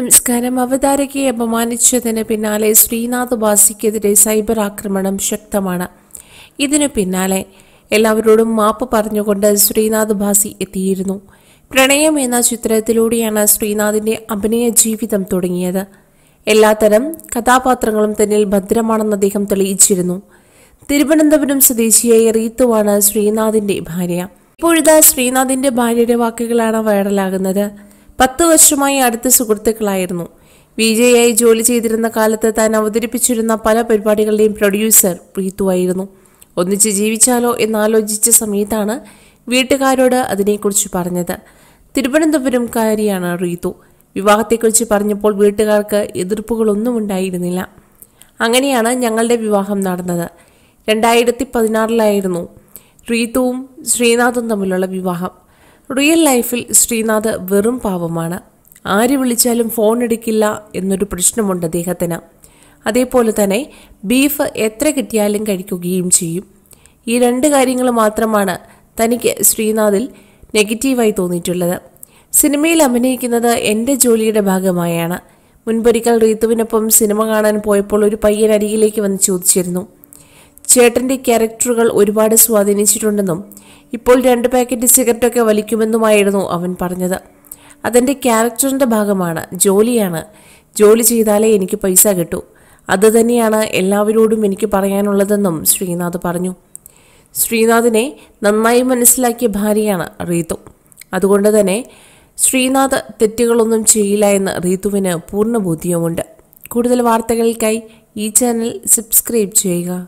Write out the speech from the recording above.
നമസ്കാരം അവതാരകയെ അപമാനിച്ചതിന് പിന്നാലെ ശ്രീനാഥ് ബാസിക്കെതിരെ സൈബർ ആക്രമണം ശക്തമാണ് ഇതിനു പിന്നാലെ എല്ലാവരോടും മാപ്പ് പറഞ്ഞുകൊണ്ട് ശ്രീനാഥ് ബാസി എത്തിയിരുന്നു പ്രണയം എന്ന ചിത്രത്തിലൂടെയാണ് ശ്രീനാഥിന്റെ അഭിനയ ജീവിതം തുടങ്ങിയത് എല്ലാത്തരം കഥാപാത്രങ്ങളും തന്നിൽ ഭദ്രമാണെന്ന് അദ്ദേഹം തെളിയിച്ചിരുന്നു തിരുവനന്തപുരം സ്വദേശിയായ റീത്തുവാണ് ശ്രീനാഥിന്റെ ഭാര്യ ഇപ്പോഴിതാ ശ്രീനാഥിന്റെ ഭാര്യയുടെ വാക്കുകളാണ് വൈറലാകുന്നത് പത്ത് വർഷമായി അടുത്ത സുഹൃത്തുക്കളായിരുന്നു വി ജെ ആയി ജോലി ചെയ്തിരുന്ന കാലത്ത് താൻ അവതരിപ്പിച്ചിരുന്ന പല പരിപാടികളുടെയും പ്രൊഡ്യൂസർ പ്രീത്തുവായിരുന്നു ഒന്നിച്ച് ജീവിച്ചാലോ എന്നാലോചിച്ച സമയത്താണ് വീട്ടുകാരോട് അതിനെക്കുറിച്ച് പറഞ്ഞത് തിരുവനന്തപുരം കാരിയാണ് റീതു വിവാഹത്തെക്കുറിച്ച് പറഞ്ഞപ്പോൾ വീട്ടുകാർക്ക് എതിർപ്പുകളൊന്നും ഉണ്ടായിരുന്നില്ല അങ്ങനെയാണ് ഞങ്ങളുടെ വിവാഹം നടന്നത് രണ്ടായിരത്തി പതിനാറിലായിരുന്നു റീതുവും ശ്രീനാഥും തമ്മിലുള്ള വിവാഹം റിയൽ ലൈഫിൽ ശ്രീനാഥ് വെറും പാവമാണ് ആര് വിളിച്ചാലും ഫോൺ എടുക്കില്ല എന്നൊരു പ്രശ്നമുണ്ട് അദ്ദേഹത്തിന് അതേപോലെ തന്നെ ബീഫ് എത്ര കിട്ടിയാലും കഴിക്കുകയും ചെയ്യും ഈ രണ്ട് കാര്യങ്ങൾ മാത്രമാണ് തനിക്ക് ശ്രീനാഥിൽ നെഗറ്റീവായി തോന്നിയിട്ടുള്ളത് സിനിമയിൽ അഭിനയിക്കുന്നത് എൻ്റെ ജോലിയുടെ ഭാഗമായാണ് മുൻപൊരിക്കൽ റീത്തുവിനൊപ്പം സിനിമ കാണാൻ പോയപ്പോൾ ഒരു പയ്യൻ അരികിലേക്ക് വന്ന് ചോദിച്ചിരുന്നു ചേട്ടന്റെ ക്യാരക്ടറുകൾ ഒരുപാട് സ്വാധീനിച്ചിട്ടുണ്ടെന്നും ഇപ്പോൾ രണ്ട് പാക്കറ്റ് സിഗരറ്റൊക്കെ വലിക്കുമെന്നുമായിരുന്നു അവൻ പറഞ്ഞത് അതെന്റെ ക്യാരക്ടറിന്റെ ഭാഗമാണ് ജോലിയാണ് ജോലി ചെയ്താലേ എനിക്ക് പൈസ കിട്ടൂ അതുതന്നെയാണ് എല്ലാവരോടും എനിക്ക് പറയാനുള്ളതെന്നും ശ്രീനാഥ് പറഞ്ഞു ശ്രീനാഥിനെ നന്നായി മനസ്സിലാക്കിയ ഭാര്യയാണ് റീതു അതുകൊണ്ട് തന്നെ ശ്രീനാഥ് തെറ്റുകളൊന്നും ചെയ്യില്ല എന്ന് റീതുവിന് പൂർണ്ണ ബോധ്യവുമുണ്ട് കൂടുതൽ വാർത്തകൾക്കായി ഈ ചാനൽ സബ്സ്ക്രൈബ് ചെയ്യുക